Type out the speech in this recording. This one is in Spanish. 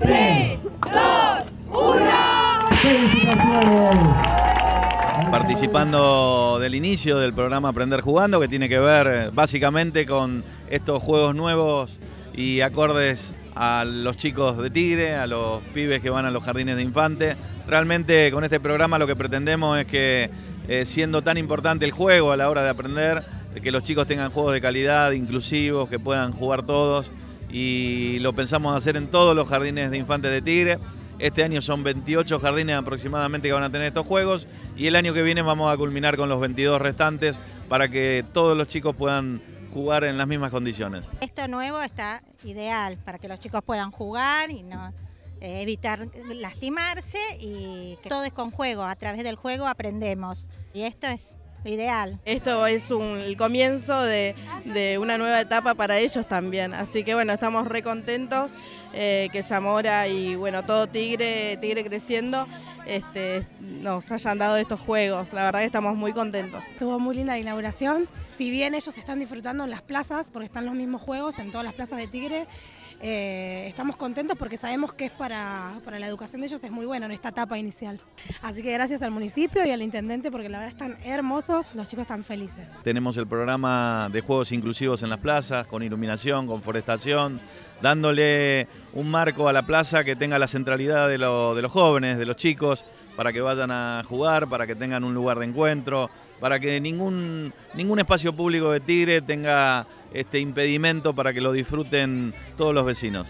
3, 2, 1. Participando del inicio del programa Aprender Jugando, que tiene que ver eh, básicamente con estos juegos nuevos y acordes a los chicos de Tigre, a los pibes que van a los jardines de infante. Realmente con este programa lo que pretendemos es que, eh, siendo tan importante el juego a la hora de aprender, que los chicos tengan juegos de calidad, inclusivos, que puedan jugar todos y lo pensamos hacer en todos los jardines de infantes de Tigre. Este año son 28 jardines aproximadamente que van a tener estos juegos y el año que viene vamos a culminar con los 22 restantes para que todos los chicos puedan jugar en las mismas condiciones. Esto nuevo está ideal para que los chicos puedan jugar y no eh, evitar lastimarse y que todo es con juego, a través del juego aprendemos y esto es Ideal. Esto es un, el comienzo de, una nueva etapa para ellos también. Así que bueno, estamos re contentos eh, que Zamora y bueno, todo Tigre, Tigre creciendo, este, nos hayan dado estos juegos. La verdad que estamos muy contentos. Estuvo muy linda la inauguración. Si bien ellos están disfrutando en las plazas, porque están los mismos juegos en todas las plazas de Tigre, eh, estamos contentos porque sabemos que es para, la educación de ellos es muy bueno en esta etapa inicial. Así que gracias al municipio y al intendente porque la verdad están hermosos, los chicos están felices. Tenemos el programa de juegos inclusivos en las plazas, con iluminación, con forestación, dándole un marco a la plaza que tenga la centralidad de, de los jóvenes, de los chicos, para que vayan a jugar, para que tengan un lugar de encuentro, para que ningún, ningún espacio público de Tigre tenga este impedimento para que lo disfruten todos los vecinos.